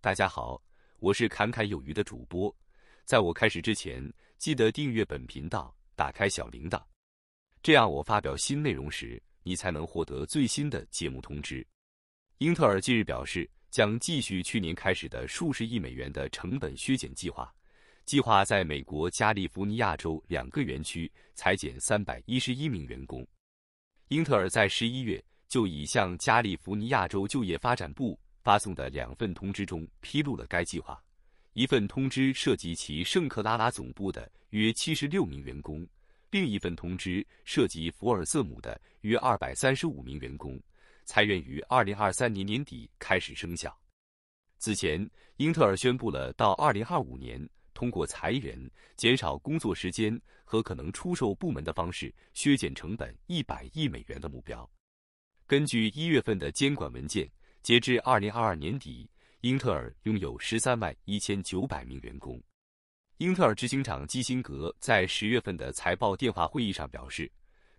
大家好，我是侃侃有余的主播。在我开始之前，记得订阅本频道，打开小铃铛，这样我发表新内容时，你才能获得最新的节目通知。英特尔近日表示，将继续去年开始的数十亿美元的成本削减计划，计划在美国加利福尼亚州两个园区裁减三百一十一名员工。英特尔在十一月就已向加利福尼亚州就业发展部。发送的两份通知中披露了该计划。一份通知涉及其圣克拉拉总部的约七十六名员工，另一份通知涉及福尔瑟姆的约二百三十五名员工。裁员于二零二三年年底开始生效。此前，英特尔宣布了到二零二五年通过裁员、减少工作时间和可能出售部门的方式削减成本一百亿美元的目标。根据一月份的监管文件。截至二零二二年底，英特尔拥有十三万一千九百名员工。英特尔执行长基辛格在十月份的财报电话会议上表示，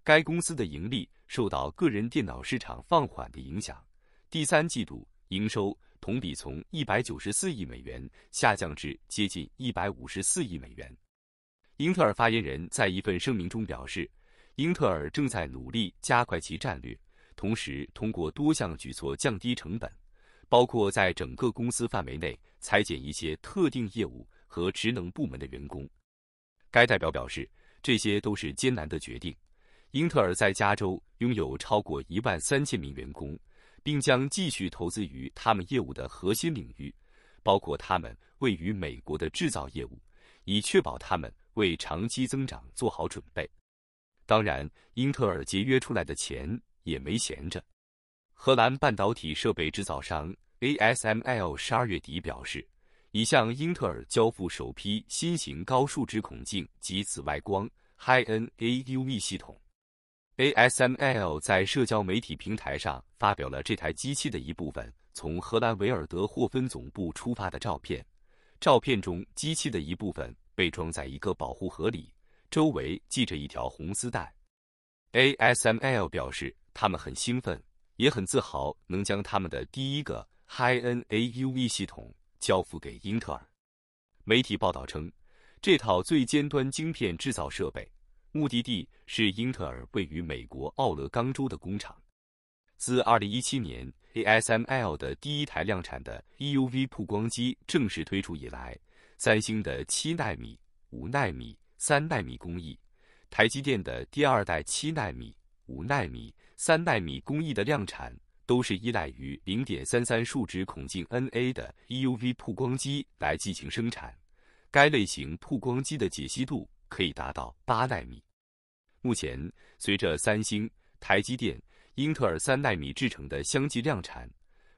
该公司的盈利受到个人电脑市场放缓的影响。第三季度营收同比从一百九十四亿美元下降至接近一百五十四亿美元。英特尔发言人在一份声明中表示，英特尔正在努力加快其战略。同时，通过多项举措降低成本，包括在整个公司范围内裁减一些特定业务和职能部门的员工。该代表表示，这些都是艰难的决定。英特尔在加州拥有超过一万三千名员工，并将继续投资于他们业务的核心领域，包括他们位于美国的制造业务，以确保他们为长期增长做好准备。当然，英特尔节约出来的钱。也没闲着。荷兰半导体设备制造商 ASML 十二月底表示，已向英特尔交付首批新型高数值孔径及紫外光 HiNAUV 系统。ASML 在社交媒体平台上发表了这台机器的一部分从荷兰维尔德霍芬总部出发的照片。照片中，机器的一部分被装在一个保护盒里，周围系着一条红丝带。ASML 表示。他们很兴奋，也很自豪，能将他们的第一个 HiN AUV 系统交付给英特尔。媒体报道称，这套最尖端晶片制造设备目的地是英特尔位于美国奥勒冈州的工厂。自2017年 ASML 的第一台量产的 EUV 曝光机正式推出以来，三星的七纳米、五纳米、三纳米工艺，台积电的第二代七纳米、五纳米。三纳米工艺的量产都是依赖于零点三三数值孔径 NA 的 EUV 曝光机来进行生产。该类型曝光机的解析度可以达到八纳米。目前，随着三星、台积电、英特尔三纳米制程的相继量产，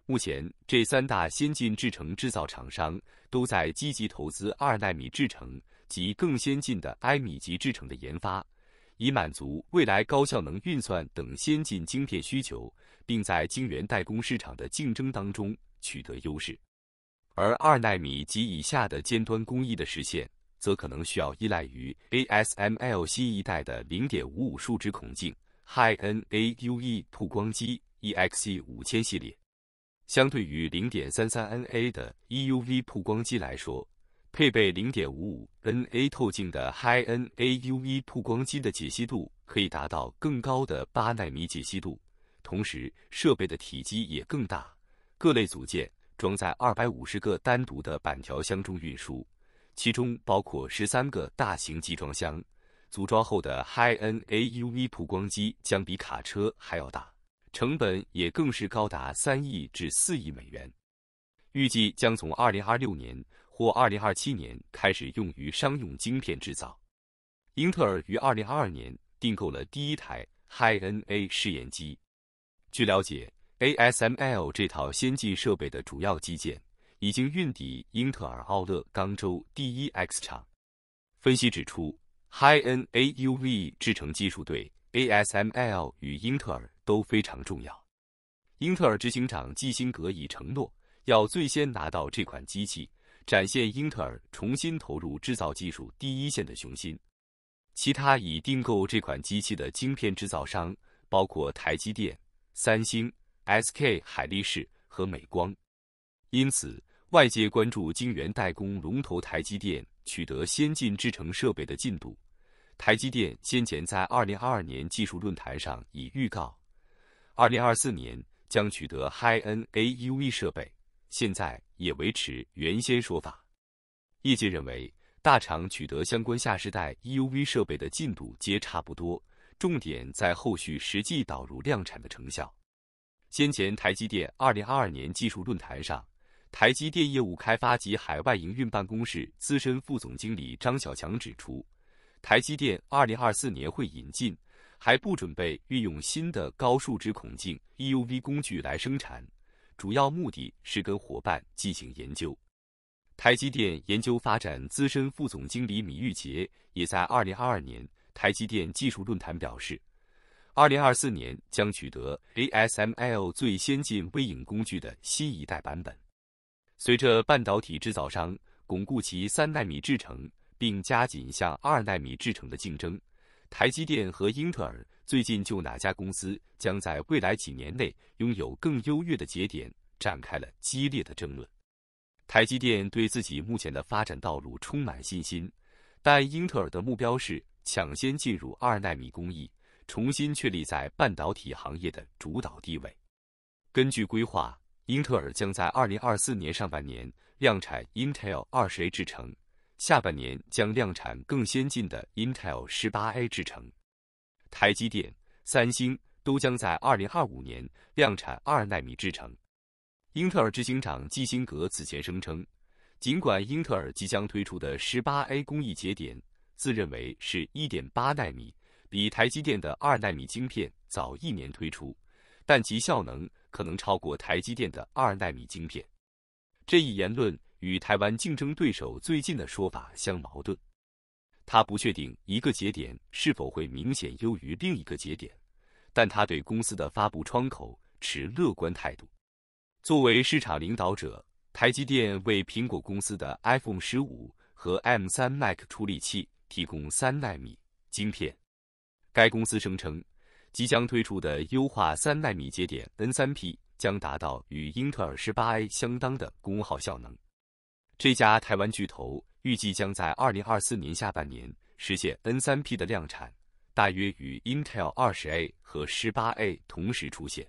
目前这三大先进制程制造厂商都在积极投资二纳米制程及更先进的埃米级制程的研发。以满足未来高效能运算等先进晶片需求，并在晶圆代工市场的竞争当中取得优势。而二纳米及以下的尖端工艺的实现，则可能需要依赖于 ASML 新一代的零点五五数值孔径 h i n a u e 曝光机 EXE 五千系列。相对于零点三三 NA 的 EUV 曝光机来说，配备 0.55NA 透镜的 HiNAUV 曝光机的解析度可以达到更高的8纳米解析度，同时设备的体积也更大。各类组件装在250个单独的板条箱中运输，其中包括13个大型集装箱。组装后的 HiNAUV 曝光机将比卡车还要大，成本也更是高达3亿至4亿美元。预计将从2026年。或2027年开始用于商用晶片制造。英特尔于2022年订购了第一台 HiN A 试验机。据了解，ASML 这套先进设备的主要基建已经运抵英特尔奥勒冈州第一 X 厂。分析指出，HiN A U V 制程技术对 ASML 与英特尔都非常重要。英特尔执行长基辛格已承诺要最先拿到这款机器。展现英特尔重新投入制造技术第一线的雄心。其他已订购这款机器的晶片制造商包括台积电、三星、SK 海力士和美光。因此，外界关注晶圆代工龙头台积电取得先进制程设备的进度。台积电先前在2022年技术论坛上已预告，2024年将取得 HiN g h AUV 设备。现在也维持原先说法。业界认为，大厂取得相关下世代 EUV 设备的进度皆差不多，重点在后续实际导入量产的成效。先前台积电2022年技术论坛上，台积电业务开发及海外营运办公室资深副总经理张小强指出，台积电2024年会引进，还不准备运用新的高数值孔径 EUV 工具来生产。主要目的是跟伙伴进行研究。台积电研究发展资深副总经理米玉杰也在2022年台积电技术论坛表示，2024年将取得 ASML 最先进微影工具的新一代版本。随着半导体制造商巩固其三纳米制程，并加紧向二纳米制程的竞争。台积电和英特尔最近就哪家公司将在未来几年内拥有更优越的节点展开了激烈的争论。台积电对自己目前的发展道路充满信心，但英特尔的目标是抢先进入二纳米工艺，重新确立在半导体行业的主导地位。根据规划，英特尔将在二零二四年上半年量产 Intel 二十 A 制程。下半年将量产更先进的 Intel 十八 A 制程，台积电、三星都将在二零二五年量产二纳米制程。英特尔执行长基辛格此前声称，尽管英特尔即将推出的十八 A 工艺节点自认为是一点八纳米，比台积电的二纳米晶片早一年推出，但其效能可能超过台积电的二纳米晶片。这一言论。与台湾竞争对手最近的说法相矛盾。他不确定一个节点是否会明显优于另一个节点，但他对公司的发布窗口持乐观态度。作为市场领导者，台积电为苹果公司的 iPhone 15和 M3 Mac 处理器提供三纳米晶片。该公司声称，即将推出的优化三纳米节点 N3P 将达到与英特尔 18A 相当的功耗效能。这家台湾巨头预计将在二零二四年下半年实现 N 三 P 的量产，大约与 Intel 二十 A 和十八 A 同时出现。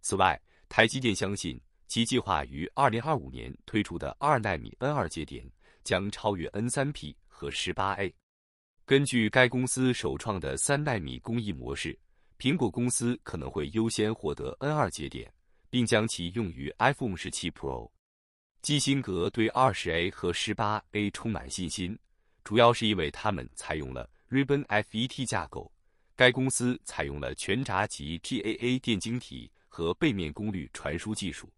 此外，台积电相信其计划于二零二五年推出的二纳米 N 二节点将超越 N 三 P 和十八 A。根据该公司首创的三纳米工艺模式，苹果公司可能会优先获得 N 二节点，并将其用于 iPhone 十七 Pro。基辛格对 20A 和 18A 充满信心，主要是因为他们采用了 Ribbon FET 架构。该公司采用了全闸级 GAA 电晶体和背面功率传输技术，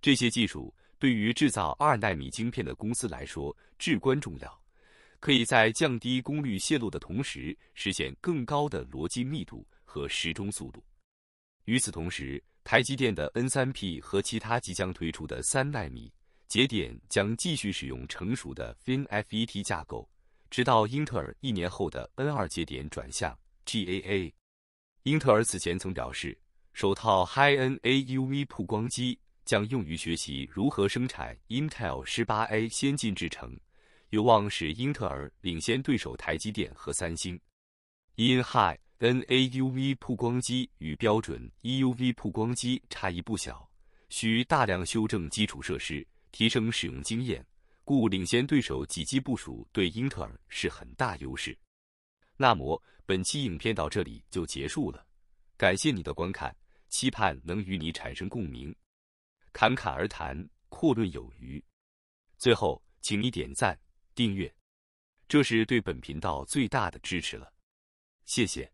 这些技术对于制造二纳米晶片的公司来说至关重要，可以在降低功率泄露的同时，实现更高的逻辑密度和时钟速度。与此同时，台积电的 N3P 和其他即将推出的三纳米节点将继续使用成熟的 FinFET 架构，直到英特尔一年后的 N2 节点转向 GAA。英特尔此前曾表示，首套 HiN g h AUV 曝光机将用于学习如何生产 Intel 18A 先进制程，有望使英特尔领先对手台积电和三星。In Hi。N A U V 曝光机与标准 E U V 曝光机差异不小，需大量修正基础设施，提升使用经验，故领先对手几机部署对英特尔是很大优势。那么本期影片到这里就结束了，感谢你的观看，期盼能与你产生共鸣。侃侃而谈，阔论有余。最后，请你点赞、订阅，这是对本频道最大的支持了，谢谢。